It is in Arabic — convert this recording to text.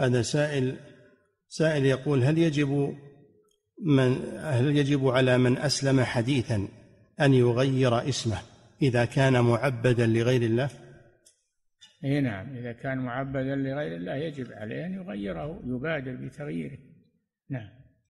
هذا سائل سائل يقول هل يجب من هل يجب على من اسلم حديثا ان يغير اسمه اذا كان معبدا لغير الله؟ اي نعم اذا كان معبدا لغير الله يجب عليه ان يغيره يبادر بتغييره نعم